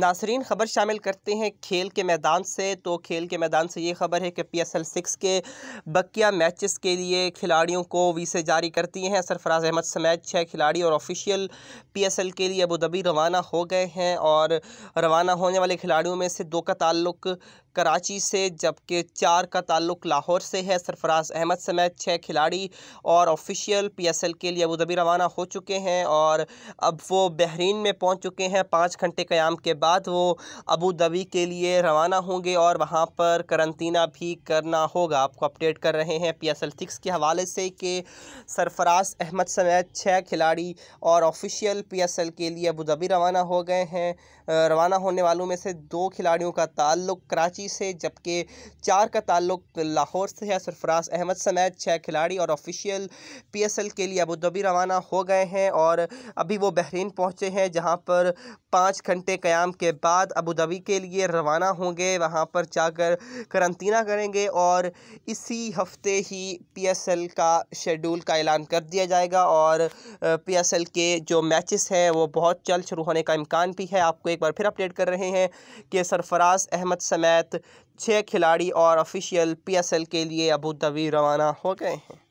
नासरीन ख़बर शामिल करते हैं खेल के मैदान से तो खेल के मैदान से ये खबर है कि पी एस एल सिक्स के बकिया मैचेस के लिए खिलाड़ियों को वीसे जारी कर दिए हैं सरफराज अहमद समेत छः खिलाड़ी और ऑफिशियल पी एस एल के लिए अबूदबी रवाना हो गए हैं और रवाना होने वाले खिलाड़ियों में से दो का ताल्लुक कराची से जबकि चार का ताल्लुक लाहौर से है सरफराज अहमद समेत छः खिलाड़ी और ऑफिशियल पीएसएल के लिए अबूधबी रवाना हो चुके हैं और अब वो बहरीन में पहुंच चुके हैं पाँच घंटे क्याम के बाद वो अबू के लिए रवाना होंगे और वहाँ पर करंतना भी करना होगा आपको अपडेट कर रहे हैं पी एस एल सिक्स के हवाले से कि सरफराज अहमद समेत छः खिलाड़ी और ऑफिशियल पी एस एल के लिए अबू रवाना हो गए हैं रवाना होने वालों में से दो खिलाड़ियों का ताल्लुक कराची कराची से जबकि चार का ताल्लुक लाहौर से है सरफराज अहमद समेत छः खिलाड़ी और ऑफिशियल पीएसएल के लिए अबूधाबी रवाना हो गए हैं और अभी वो बहरीन पहुँचे हैं जहाँ पर पाँच घंटे क़्याम के बाद अबूधाबी के लिए रवाना होंगे वहाँ पर जाकर करंतना करेंगे और इसी हफ्ते ही एल का शेड्यूल का ऐलान कर दिया जाएगा और एल के जो मैचेस हैं वो बहुत जल्द शुरू होने का इम्कान भी है आपको एक बार फिर अपडेट कर रहे हैं कि सरफराज अहमद समेत छः खिलाड़ी और ऑफिशियल पीएसएल के लिए अबू धाबी रवाना हो गए हैं